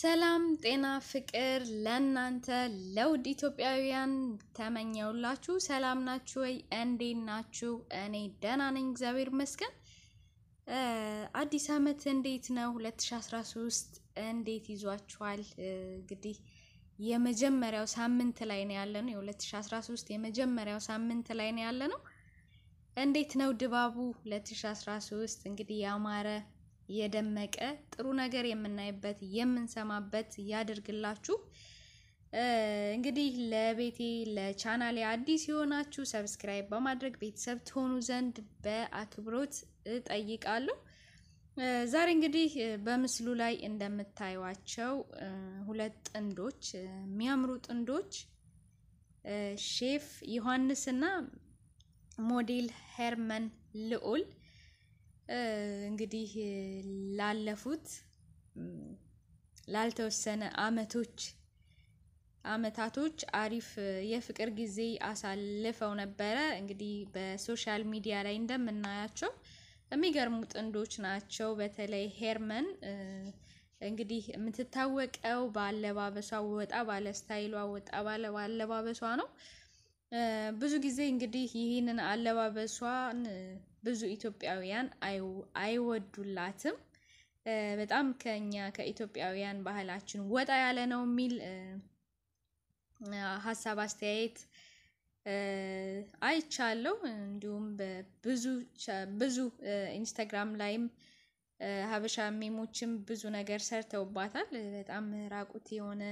ሰላም ጤና ፍቅር ለእናንተ ለውድ ኢትዮጵያውያን ተመኘውላችሁ። ሰላም ናችሁ ወይ? እንዴት ናችሁ? እኔ ደህና ነኝ እግዚአብሔር ይመስገን። አዲስ አመት እንዴት ነው? 2013 እንዴት ይዟችኋል? እንግዲህ የመጀመሪያው ሳምንት ላይ ነው ያለ ነው። የ2013 የመጀመሪያው ሳምንት ላይ ነው ያለ ነው። እንዴት ነው ድባቡ 2013 እንግዲህ ያማረ የደመቀ ጥሩ ነገር የምናይበት የምንሰማበት ያድርግላችሁ። እንግዲህ ለቤቴ ለቻናሌ አዲስ የሆናችሁ ሰብስክራይብ በማድረግ ቤተሰብ ትሆኑ ዘንድ በአክብሮት እጠይቃለሁ። ዛሬ እንግዲህ በምስሉ ላይ እንደምታዩቸው ሁለት ጥንዶች የሚያምሩ ጥንዶች ሼፍ እና ሞዴል ሄርመን ልዑል እንግዲህ ላለፉት ላልተወሰነ አመቶች አመታቶች አሪፍ የፍቅር ጊዜ አሳልፈው ነበረ። እንግዲህ በሶሻል ሚዲያ ላይ እንደምናያቸው የሚገርሙ ጥንዶች ናቸው። በተለይ ሄርመን እንግዲህ የምትታወቀው በአለባበሷ ወጣ ባለ ስታይሏ ወጣ ባለ አለባበሷ ነው። ብዙ ጊዜ እንግዲህ ይህንን አለባበሷን ብዙ ኢትዮጵያውያን አይወዱላትም። በጣም ከኛ ከኢትዮጵያውያን ባህላችን ወጣ ያለ ነው የሚል ሀሳብ አስተያየት አይቻለው እንዲሁም ብዙ ኢንስታግራም ላይም ሀበሻ ሜሞችም ብዙ ነገር ሰርተውባታል። በጣም ራቁት የሆነ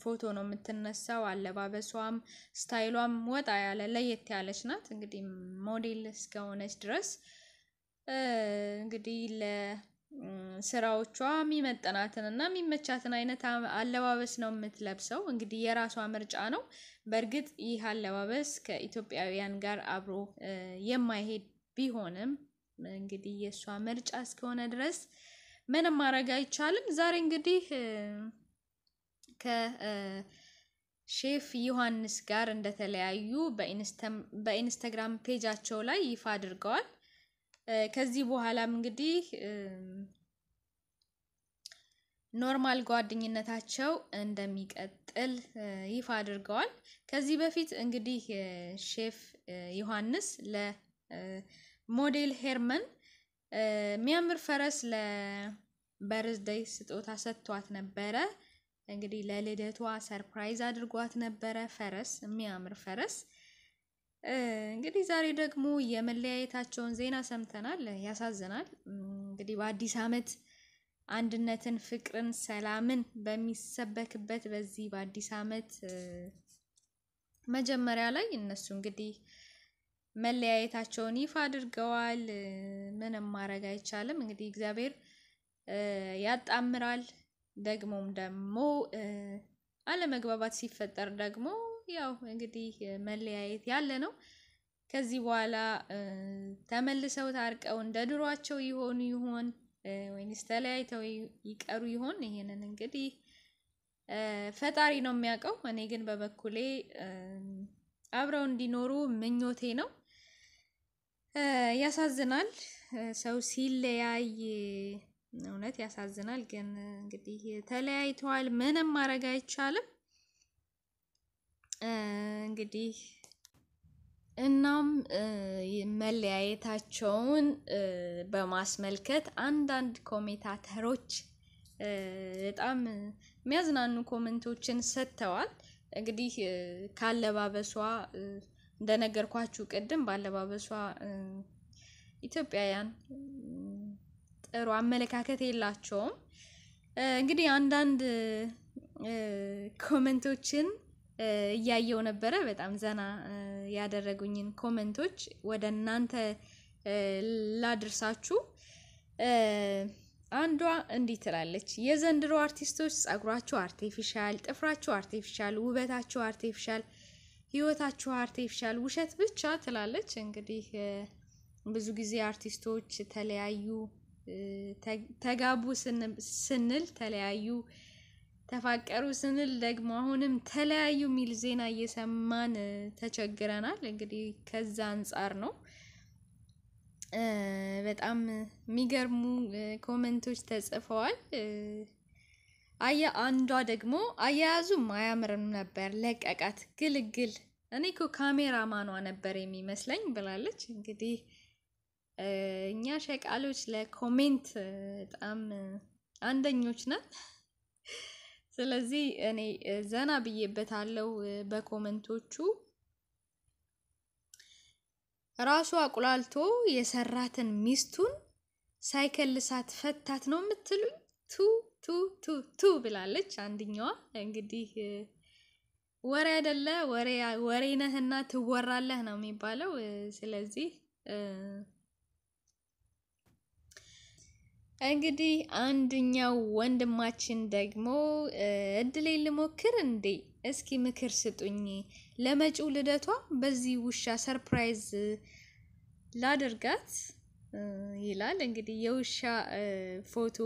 ፎቶ ነው የምትነሳው። አለባበሷም ስታይሏም ወጣ ያለ ለየት ያለች ናት። እንግዲህ ሞዴል እስከሆነች ድረስ እንግዲህ ለስራዎቿ የሚመጠናትን እና የሚመቻትን አይነት አለባበስ ነው የምትለብሰው። እንግዲህ የራሷ ምርጫ ነው። በእርግጥ ይህ አለባበስ ከኢትዮጵያውያን ጋር አብሮ የማይሄድ ቢሆንም እንግዲህ የእሷ ምርጫ እስከሆነ ድረስ ምንም ማድረግ አይቻልም። ዛሬ እንግዲህ ከሼፍ ዮሐንስ ጋር እንደተለያዩ በኢንስታግራም ፔጃቸው ላይ ይፋ አድርገዋል። ከዚህ በኋላም እንግዲህ ኖርማል ጓደኝነታቸው እንደሚቀጥል ይፋ አድርገዋል። ከዚህ በፊት እንግዲህ ሼፍ ዮሐንስ ለሞዴል ሄርመን የሚያምር ፈረስ ለበርዝደይ ስጦታ ሰጥቷት ነበረ። እንግዲህ ለልደቷ ሰርፕራይዝ አድርጓት ነበረ። ፈረስ የሚያምር ፈረስ። እንግዲህ ዛሬ ደግሞ የመለያየታቸውን ዜና ሰምተናል። ያሳዝናል። እንግዲህ በአዲስ ዓመት አንድነትን፣ ፍቅርን፣ ሰላምን በሚሰበክበት በዚህ በአዲስ ዓመት መጀመሪያ ላይ እነሱ እንግዲህ መለያየታቸውን ይፋ አድርገዋል። ምንም ማድረግ አይቻልም። እንግዲህ እግዚአብሔር ያጣምራል። ደግሞም ደግሞ አለመግባባት ሲፈጠር ደግሞ ያው እንግዲህ መለያየት ያለ ነው። ከዚህ በኋላ ተመልሰው ታርቀው እንደ ድሯቸው ይሆኑ ይሆን ወይንስ ተለያይተው ይቀሩ ይሆን? ይሄንን እንግዲህ ፈጣሪ ነው የሚያውቀው። እኔ ግን በበኩሌ አብረው እንዲኖሩ ምኞቴ ነው። ያሳዝናል ሰው ሲለያይ እውነት ያሳዝናል። ግን እንግዲህ ተለያይተዋል፣ ምንም ማድረግ አይቻልም። እንግዲህ እናም መለያየታቸውን በማስመልከት አንዳንድ ኮሜንታተሮች በጣም የሚያዝናኑ ኮመንቶችን ሰጥተዋል። እንግዲህ ካለባበሷ እንደነገርኳችሁ ቅድም በአለባበሷ ኢትዮጵያውያን ጥሩ አመለካከት የላቸውም። እንግዲህ አንዳንድ ኮመንቶችን እያየው ነበረ። በጣም ዘና ያደረጉኝን ኮመንቶች ወደ እናንተ ላድርሳችሁ። አንዷ እንዲህ ትላለች፣ የዘንድሮ አርቲስቶች ጸጉራችሁ አርቴፊሻል፣ ጥፍራችሁ አርቴፊሻል፣ ውበታችሁ አርቴፊሻል፣ ህይወታችሁ አርቴፊሻል፣ ውሸት ብቻ ትላለች። እንግዲህ ብዙ ጊዜ አርቲስቶች ተለያዩ ተጋቡ ስንል ተለያዩ፣ ተፋቀሩ ስንል ደግሞ አሁንም ተለያዩ የሚል ዜና እየሰማን ተቸግረናል። እንግዲህ ከዛ አንጻር ነው በጣም የሚገርሙ ኮመንቶች ተጽፈዋል። አየ አንዷ ደግሞ አያያዙም አያምርም ነበር ለቀቃት ግልግል፣ እኔ እኮ ማኗ ነበር የሚመስለኝ ብላለች እንግዲህ እኛ ሸቃሎች ለኮሜንት በጣም አንደኞች ናት። ስለዚህ እኔ ዘና ብዬበታለው በኮመንቶቹ። ራሱ አቁላልቶ የሰራትን ሚስቱን ሳይከልሳት ፈታት ነው የምትሉኝ? ቱ ቱ ቱ ቱ ብላለች አንድኛዋ። እንግዲህ ወሬ አይደለ ወሬ ወሬ ነህና ትወራለህ ነው የሚባለው። ስለዚህ እንግዲህ አንድኛው ወንድማችን ደግሞ እድሌ ልሞክር እንዴ? እስኪ ምክር ስጡኝ፣ ለመጪው ልደቷ በዚህ ውሻ ሰርፕራይዝ ላድርጋት ይላል። እንግዲህ የውሻ ፎቶ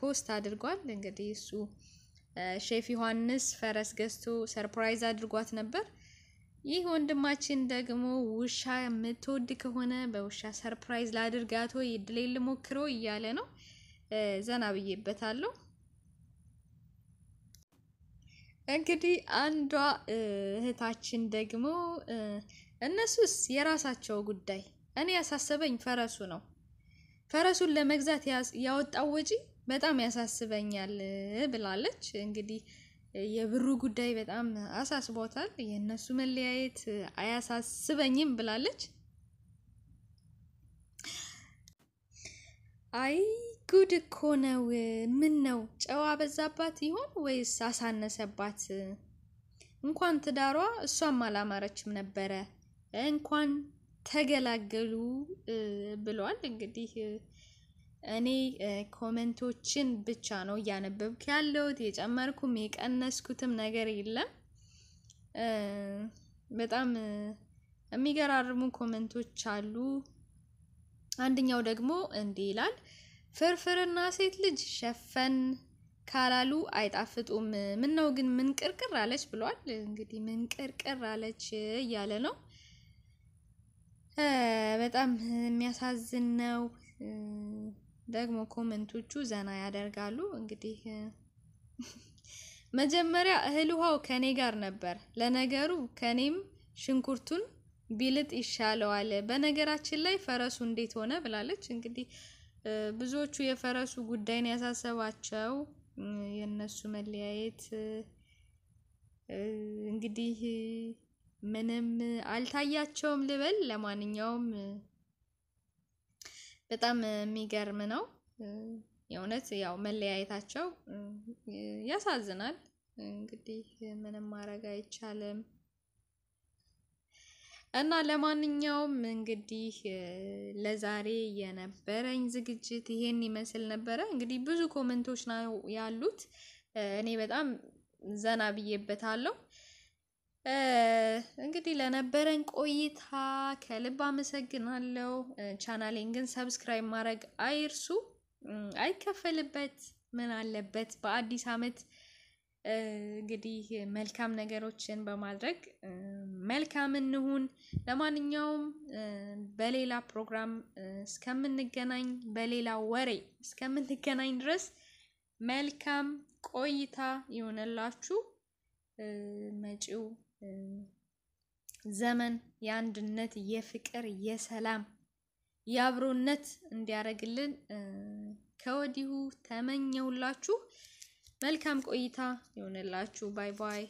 ፖስት አድርጓል። እንግዲህ እሱ ሼፍ ዮሐንስ ፈረስ ገዝቶ ሰርፕራይዝ አድርጓት ነበር። ይህ ወንድማችን ደግሞ ውሻ የምትወድ ከሆነ በውሻ ሰርፕራይዝ ላድርጋት ወይ ልሞክሮ እያለ ነው። ዘና ብዬበታለሁ። እንግዲህ አንዷ እህታችን ደግሞ እነሱስ የራሳቸው ጉዳይ፣ እኔ ያሳሰበኝ ፈረሱ ነው። ፈረሱን ለመግዛት ያወጣው ወጪ በጣም ያሳስበኛል ብላለች እንግዲህ የብሩ ጉዳይ በጣም አሳስቦታል። የእነሱ መለያየት አያሳስበኝም ብላለች። አይ ጉድ እኮ ነው። ምን ነው ጨዋ በዛባት ይሆን ወይስ አሳነሰባት? እንኳን ትዳሯ እሷም አላማረችም ነበረ። እንኳን ተገላገሉ ብሏል እንግዲህ እኔ ኮመንቶችን ብቻ ነው እያነበብኩ ያለሁት። የጨመርኩም የቀነስኩትም ነገር የለም። በጣም የሚገራርሙ ኮመንቶች አሉ። አንደኛው ደግሞ እንዲህ ይላል፣ ፍርፍርና ሴት ልጅ ሸፈን ካላሉ አይጣፍጡም። ምን ነው ግን ምን ቅርቅር አለች ብሏል። እንግዲህ ምን ቅርቅር አለች እያለ ነው። በጣም የሚያሳዝን ነው። ደግሞ ኮመንቶቹ ዘና ያደርጋሉ። እንግዲህ መጀመሪያ እህል ውሃው ከኔ ጋር ነበር። ለነገሩ ከኔም ሽንኩርቱን ቢልጥ ይሻለዋል። በነገራችን ላይ ፈረሱ እንዴት ሆነ ብላለች። እንግዲህ ብዙዎቹ የፈረሱ ጉዳይን ያሳሰባቸው የነሱ መለያየት እንግዲህ ምንም አልታያቸውም ልበል። ለማንኛውም በጣም የሚገርም ነው የእውነት ያው መለያየታቸው ያሳዝናል። እንግዲህ ምንም ማድረግ አይቻልም እና ለማንኛውም እንግዲህ ለዛሬ የነበረኝ ዝግጅት ይሄን ይመስል ነበረ። እንግዲህ ብዙ ኮመንቶች ነው ያሉት። እኔ በጣም ዘና ብዬበታለሁ። እንግዲህ ለነበረን ቆይታ ከልብ አመሰግናለሁ። ቻናሌን ግን ሰብስክራይብ ማድረግ አይርሱ። አይከፈልበት፣ ምን አለበት? በአዲስ አመት እንግዲህ መልካም ነገሮችን በማድረግ መልካም እንሁን። ለማንኛውም በሌላ ፕሮግራም እስከምንገናኝ፣ በሌላ ወሬ እስከምንገናኝ ድረስ መልካም ቆይታ ይሆነላችሁ። መጪው ዘመን የአንድነት፣ የፍቅር፣ የሰላም፣ የአብሮነት እንዲያደርግልን ከወዲሁ ተመኘውላችሁ መልካም ቆይታ ይሆንላችሁ። ባይ ባይ።